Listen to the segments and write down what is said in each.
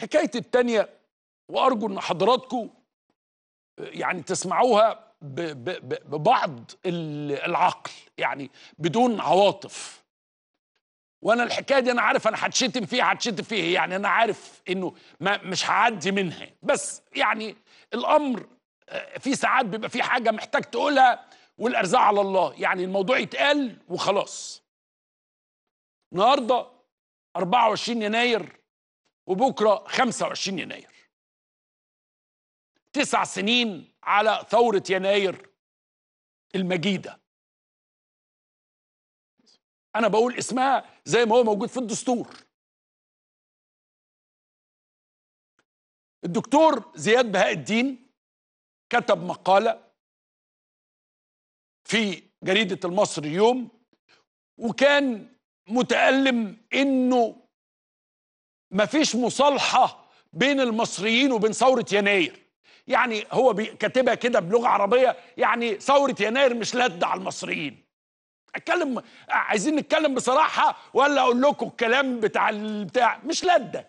حكايه التانيه وارجو ان حضراتكم يعني تسمعوها ببعض العقل يعني بدون عواطف وانا الحكايه دي انا عارف انا هتشتم فيها هتشتم فيها يعني انا عارف انه ما مش هعدي منها بس يعني الامر آه، في ساعات بيبقى في حاجه محتاج تقولها والارزاق على الله يعني الموضوع يتقال وخلاص النهارده 24 يناير وبكرة 25 يناير تسع سنين على ثورة يناير المجيدة أنا بقول اسمها زي ما هو موجود في الدستور الدكتور زياد بهاء الدين كتب مقالة في جريدة المصري اليوم وكان متألم إنه مفيش مصالحه بين المصريين وبين ثوره يناير يعني هو كاتبها كده بلغه عربيه يعني ثوره يناير مش لد على المصريين اتكلم عايزين نتكلم بصراحه ولا اقول لكم الكلام بتاع البتاع مش لده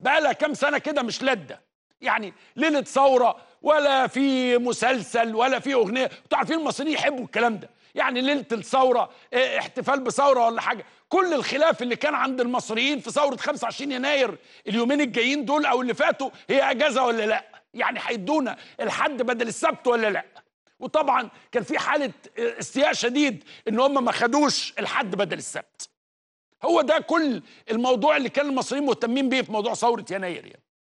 بقى لها كام سنه كده مش لده يعني ليله ثوره ولا في مسلسل ولا في اغنيه انتوا عارفين إيه المصريين يحبوا الكلام ده يعني ليله الثوره إيه، احتفال بثوره ولا حاجه كل الخلاف اللي كان عند المصريين في ثوره 25 يناير اليومين الجايين دول او اللي فاتوا هي اجازه ولا لا يعني هيدونا الحد بدل السبت ولا لا وطبعا كان في حاله إيه، استياء شديد ان هم ما خدوش الحد بدل السبت هو ده كل الموضوع اللي كان المصريين مهتمين بيه في موضوع ثوره يناير يعني